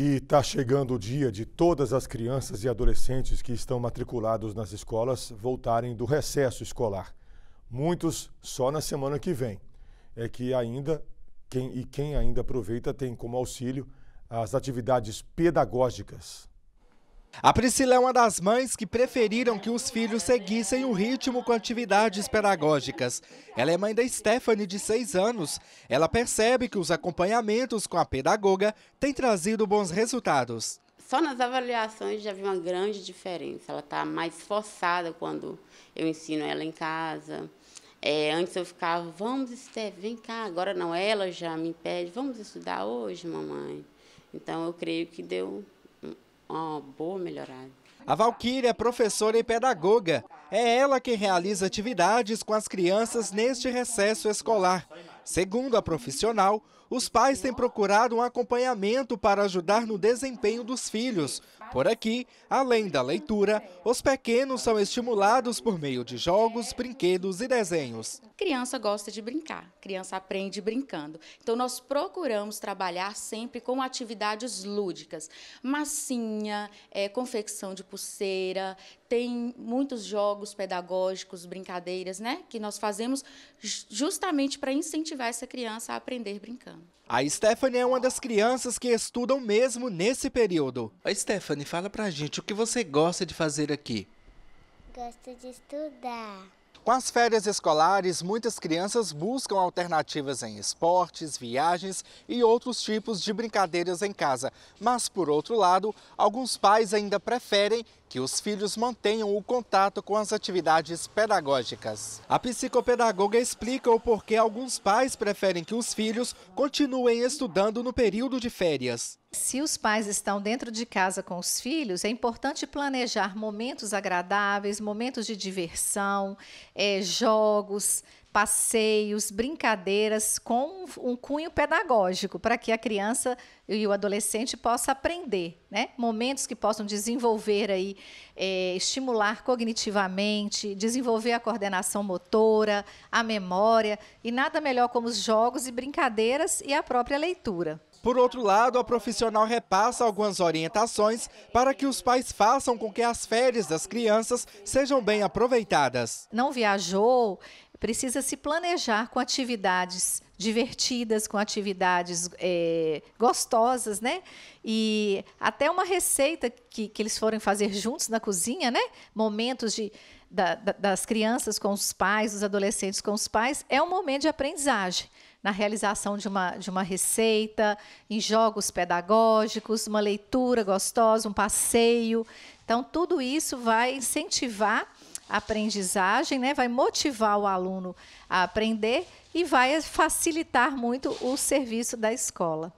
E está chegando o dia de todas as crianças e adolescentes que estão matriculados nas escolas voltarem do recesso escolar. Muitos só na semana que vem. É que ainda quem e quem ainda aproveita tem como auxílio as atividades pedagógicas a Priscila é uma das mães que preferiram que os filhos seguissem o ritmo com atividades pedagógicas. Ela é mãe da Stephanie, de 6 anos. Ela percebe que os acompanhamentos com a pedagoga têm trazido bons resultados. Só nas avaliações já vi uma grande diferença. Ela está mais forçada quando eu ensino ela em casa. É, antes eu ficava, vamos, Stephanie, vem cá. Agora não, ela já me pede, vamos estudar hoje, mamãe. Então eu creio que deu uma boa melhorada. A Valquíria é professora e pedagoga. É ela quem realiza atividades com as crianças neste recesso escolar. Segundo a profissional, os pais têm procurado um acompanhamento para ajudar no desempenho dos filhos. Por aqui, além da leitura, os pequenos são estimulados por meio de jogos, brinquedos e desenhos. criança gosta de brincar, criança aprende brincando. Então nós procuramos trabalhar sempre com atividades lúdicas, massinha, é, confecção de pulseira, tem muitos jogos pedagógicos, brincadeiras, né, que nós fazemos justamente para incentivar incentivar essa criança a aprender brincando. A Stephanie é uma das crianças que estudam mesmo nesse período. A Stephanie, fala pra gente o que você gosta de fazer aqui. Gosto de estudar. Com as férias escolares, muitas crianças buscam alternativas em esportes, viagens e outros tipos de brincadeiras em casa. Mas, por outro lado, alguns pais ainda preferem que os filhos mantenham o contato com as atividades pedagógicas. A psicopedagoga explica o porquê alguns pais preferem que os filhos continuem estudando no período de férias. Se os pais estão dentro de casa com os filhos, é importante planejar momentos agradáveis, momentos de diversão, é, jogos, passeios, brincadeiras com um cunho pedagógico, para que a criança e o adolescente possa aprender, né? Momentos que possam desenvolver aí, é, estimular cognitivamente, desenvolver a coordenação motora, a memória e nada melhor como os jogos e brincadeiras e a própria leitura. Por outro lado, a profissional repassa algumas orientações para que os pais façam com que as férias das crianças sejam bem aproveitadas. Não viajou, precisa se planejar com atividades divertidas, com atividades é, gostosas, né? E até uma receita que, que eles forem fazer juntos na cozinha, né? Momentos de, da, da, das crianças com os pais, dos adolescentes com os pais, é um momento de aprendizagem na realização de uma, de uma receita, em jogos pedagógicos, uma leitura gostosa, um passeio. Então, tudo isso vai incentivar aprendizagem, né? vai motivar o aluno a aprender e vai facilitar muito o serviço da escola.